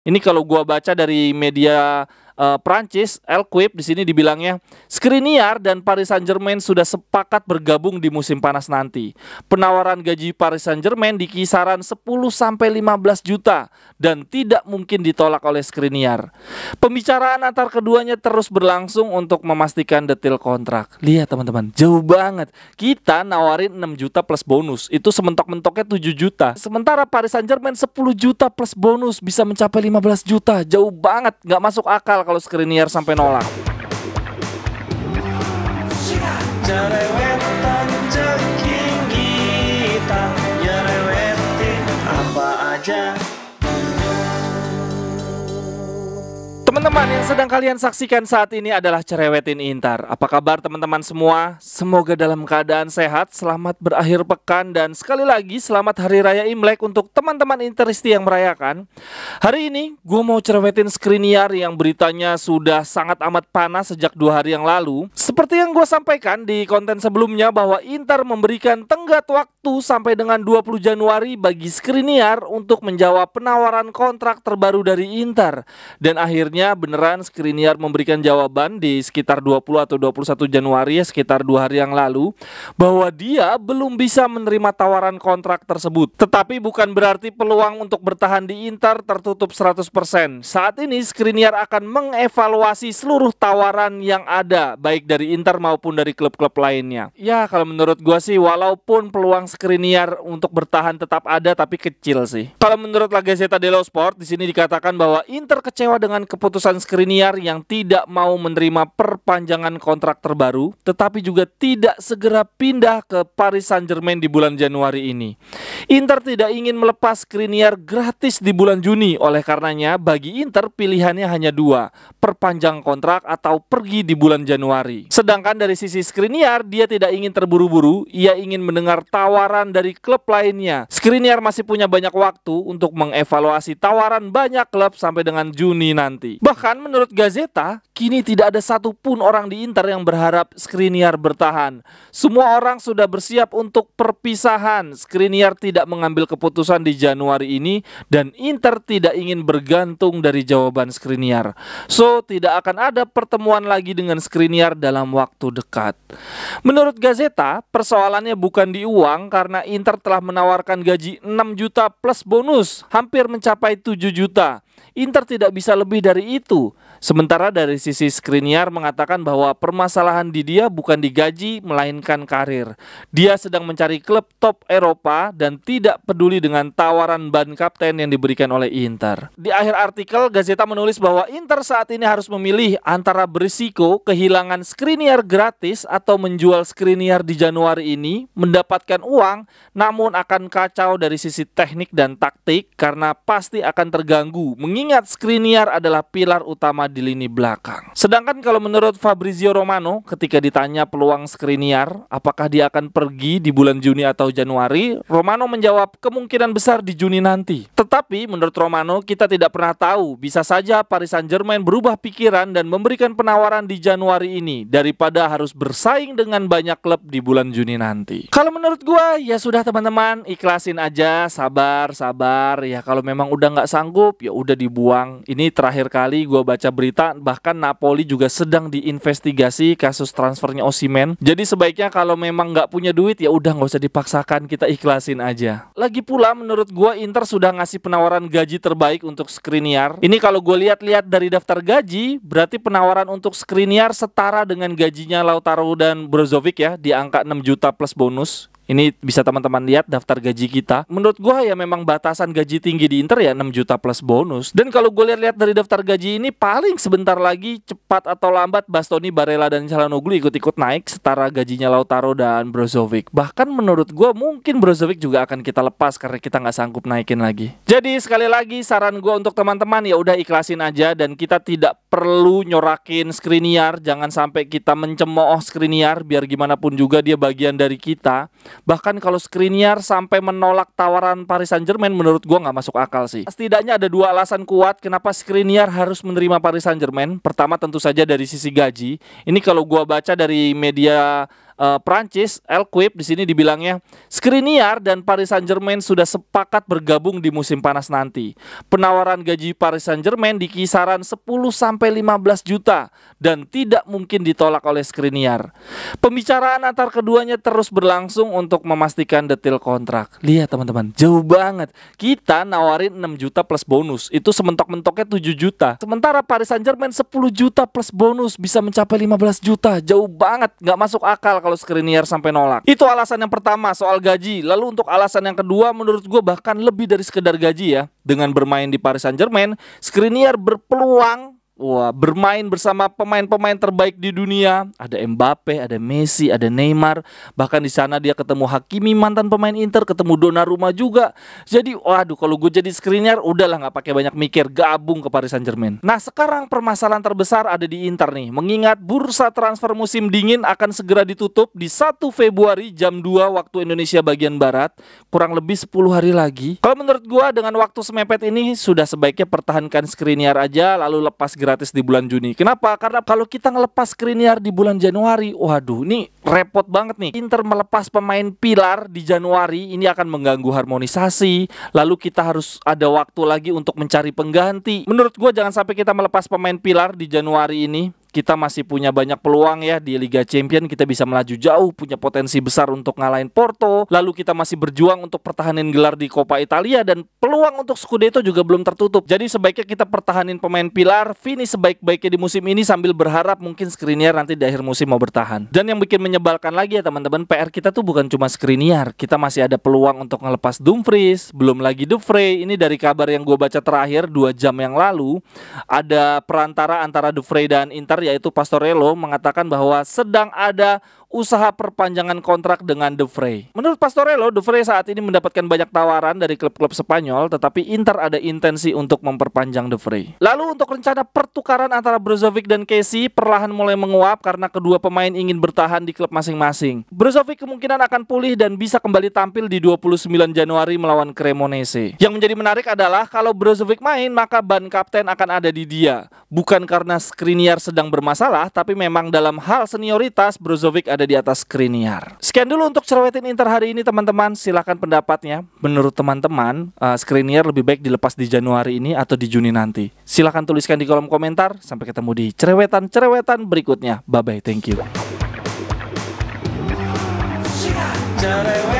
Ini kalau gua baca dari media uh, eh, Prancis, Elquip di sini dibilangnya Skriniar dan Paris Saint-Germain sudah sepakat bergabung di musim panas nanti. Penawaran gaji Paris Saint-Germain di kisaran 10 sampai 15 juta dan tidak mungkin ditolak oleh Skriniar. Pembicaraan antar keduanya terus berlangsung untuk memastikan detail kontrak. Lihat teman-teman, jauh banget. Kita nawarin 6 juta plus bonus. Itu sementok-mentoknya 7 juta. Sementara Paris Saint-Germain 10 juta plus bonus bisa mencapai 15 juta. Jauh banget, nggak masuk akal kalau Skriniar sampai nolak. teman-teman yang sedang kalian saksikan saat ini adalah Cerewetin Intar. Apa kabar teman-teman semua? Semoga dalam keadaan sehat, selamat berakhir pekan dan sekali lagi selamat Hari Raya Imlek untuk teman-teman Interisti yang merayakan. Hari ini gue mau cerewetin Skriniar yang beritanya sudah sangat amat panas sejak dua hari yang lalu. Seperti yang gue sampaikan di konten sebelumnya bahwa Inter memberikan tenggat waktu sampai dengan 20 Januari bagi Skriniar untuk menjawab penawaran kontrak terbaru dari Inter. Dan akhirnya beneran Skriniar memberikan jawaban di sekitar 20 atau 21 Januari ya sekitar dua hari yang lalu bahwa dia belum bisa menerima tawaran kontrak tersebut. Tetapi bukan berarti peluang untuk bertahan di Inter tertutup 100%. Saat ini Skriniar akan mengevaluasi seluruh tawaran yang ada baik dari Inter maupun dari klub-klub lainnya. Ya kalau menurut gua sih walaupun peluang Skriniar untuk bertahan tetap ada tapi kecil sih. Kalau menurut La Gazzetta dello Sport di sini dikatakan bahwa Inter kecewa dengan keputusan keputusan Skriniar yang tidak mau menerima perpanjangan kontrak terbaru, tetapi juga tidak segera pindah ke Paris Saint-Germain di bulan Januari ini. Inter tidak ingin melepas Skriniar gratis di bulan Juni, oleh karenanya bagi Inter pilihannya hanya dua, perpanjang kontrak atau pergi di bulan Januari. Sedangkan dari sisi Skriniar, dia tidak ingin terburu-buru, ia ingin mendengar tawaran dari klub lainnya. Skriniar masih punya banyak waktu untuk mengevaluasi tawaran banyak klub sampai dengan Juni nanti. Bahkan menurut Gazeta, kini tidak ada satupun orang di Inter yang berharap Skriniar bertahan. Semua orang sudah bersiap untuk perpisahan. Skriniar tidak mengambil keputusan di Januari ini dan Inter tidak ingin bergantung dari jawaban Skriniar. So, tidak akan ada pertemuan lagi dengan Skriniar dalam waktu dekat. Menurut Gazeta, persoalannya bukan di uang karena Inter telah menawarkan gaji 6 juta plus bonus, hampir mencapai 7 juta. Inter tidak bisa lebih dari itu. Sementara dari sisi Skriniar mengatakan bahwa permasalahan di dia bukan digaji melainkan karir. Dia sedang mencari klub top Eropa dan tidak peduli dengan tawaran ban kapten yang diberikan oleh Inter. Di akhir artikel Gazeta menulis bahwa Inter saat ini harus memilih antara berisiko kehilangan Skriniar gratis atau menjual Skriniar di Januari ini mendapatkan uang namun akan kacau dari sisi teknik dan taktik karena pasti akan terganggu mengingat Skriniar adalah pilihan pilar utama di lini belakang. Sedangkan kalau menurut Fabrizio Romano ketika ditanya peluang Skriniar apakah dia akan pergi di bulan Juni atau Januari, Romano menjawab kemungkinan besar di Juni nanti. Tetapi menurut Romano kita tidak pernah tahu, bisa saja Paris Saint-Germain berubah pikiran dan memberikan penawaran di Januari ini daripada harus bersaing dengan banyak klub di bulan Juni nanti. Kalau menurut gua ya sudah teman-teman, ikhlasin aja, sabar, sabar. Ya kalau memang udah nggak sanggup ya udah dibuang. Ini terakhir kali kali gue baca berita bahkan Napoli juga sedang diinvestigasi kasus transfernya Osimen. Jadi sebaiknya kalau memang nggak punya duit ya udah nggak usah dipaksakan kita ikhlasin aja. Lagi pula menurut gue Inter sudah ngasih penawaran gaji terbaik untuk Skriniar. Ini kalau gue lihat-lihat dari daftar gaji berarti penawaran untuk Skriniar setara dengan gajinya Lautaro dan Brozovic ya di angka 6 juta plus bonus. Ini bisa teman-teman lihat daftar gaji kita. Menurut gua ya memang batasan gaji tinggi di Inter ya 6 juta plus bonus. Dan kalau gue lihat-lihat dari daftar gaji ini paling sebentar lagi cepat atau lambat Bastoni, Barella dan Calhanoglu ikut-ikut naik setara gajinya Lautaro dan Brozovic. Bahkan menurut gua mungkin Brozovic juga akan kita lepas karena kita nggak sanggup naikin lagi. Jadi sekali lagi saran gua untuk teman-teman ya udah ikhlasin aja dan kita tidak perlu nyorakin Skriniar, jangan sampai kita mencemooh Skriniar biar gimana pun juga dia bagian dari kita. Bahkan kalau Skriniar sampai menolak tawaran Paris Saint-Germain menurut gua nggak masuk akal sih. Setidaknya ada dua alasan kuat kenapa Skriniar harus menerima Paris Saint-Germain. Pertama tentu saja dari sisi gaji. Ini kalau gua baca dari media uh, eh, Prancis, Quip di sini dibilangnya Skriniar dan Paris Saint-Germain sudah sepakat bergabung di musim panas nanti. Penawaran gaji Paris Saint-Germain di kisaran 10 sampai 15 juta dan tidak mungkin ditolak oleh Skriniar. Pembicaraan antar keduanya terus berlangsung untuk memastikan detail kontrak. Lihat teman-teman, jauh banget. Kita nawarin 6 juta plus bonus. Itu sementok-mentoknya 7 juta. Sementara Paris Saint-Germain 10 juta plus bonus bisa mencapai 15 juta. Jauh banget, nggak masuk akal kalau kalau Skriniar sampai nolak. Itu alasan yang pertama soal gaji. Lalu untuk alasan yang kedua menurut gue bahkan lebih dari sekedar gaji ya. Dengan bermain di Paris Saint Germain, Skriniar berpeluang Wah, bermain bersama pemain-pemain terbaik di dunia. Ada Mbappe, ada Messi, ada Neymar. Bahkan di sana dia ketemu Hakimi mantan pemain Inter, ketemu Donnarumma juga. Jadi, waduh, kalau gue jadi screener, udahlah nggak pakai banyak mikir, gabung ke Paris Saint Germain. Nah, sekarang permasalahan terbesar ada di Inter nih. Mengingat bursa transfer musim dingin akan segera ditutup di 1 Februari jam 2 waktu Indonesia bagian barat, kurang lebih 10 hari lagi. Kalau menurut gue dengan waktu semepet ini sudah sebaiknya pertahankan screener aja, lalu lepas gerak gratis di bulan Juni. Kenapa? Karena kalau kita ngelepas Skriniar di bulan Januari, waduh, ini repot banget nih. Inter melepas pemain pilar di Januari, ini akan mengganggu harmonisasi. Lalu kita harus ada waktu lagi untuk mencari pengganti. Menurut gue jangan sampai kita melepas pemain pilar di Januari ini kita masih punya banyak peluang ya di Liga Champion kita bisa melaju jauh punya potensi besar untuk ngalahin Porto lalu kita masih berjuang untuk pertahanin gelar di Coppa Italia dan peluang untuk Scudetto juga belum tertutup jadi sebaiknya kita pertahanin pemain pilar Vini sebaik-baiknya di musim ini sambil berharap mungkin Skriniar nanti di akhir musim mau bertahan dan yang bikin menyebalkan lagi ya teman-teman PR kita tuh bukan cuma Skriniar kita masih ada peluang untuk ngelepas Dumfries belum lagi Dufrey ini dari kabar yang gue baca terakhir dua jam yang lalu ada perantara antara Dufrey dan Inter yaitu Pastor Pastorello mengatakan bahwa sedang ada usaha perpanjangan kontrak dengan De Vrij. Menurut Pastorello, De Vrij saat ini mendapatkan banyak tawaran dari klub-klub Spanyol, tetapi Inter ada intensi untuk memperpanjang De Vrij. Lalu untuk rencana pertukaran antara Brozovic dan Casey perlahan mulai menguap karena kedua pemain ingin bertahan di klub masing-masing. Brozovic kemungkinan akan pulih dan bisa kembali tampil di 29 Januari melawan Cremonese. Yang menjadi menarik adalah kalau Brozovic main, maka ban kapten akan ada di dia. Bukan karena Skriniar sedang bermasalah, tapi memang dalam hal senioritas Brozovic ada ada di atas Skriniar. Sekian dulu untuk cerewetin Inter hari ini teman-teman. Silahkan pendapatnya. Menurut teman-teman, uh, eh, Skriniar lebih baik dilepas di Januari ini atau di Juni nanti. Silahkan tuliskan di kolom komentar. Sampai ketemu di cerewetan-cerewetan berikutnya. Bye-bye. Thank you.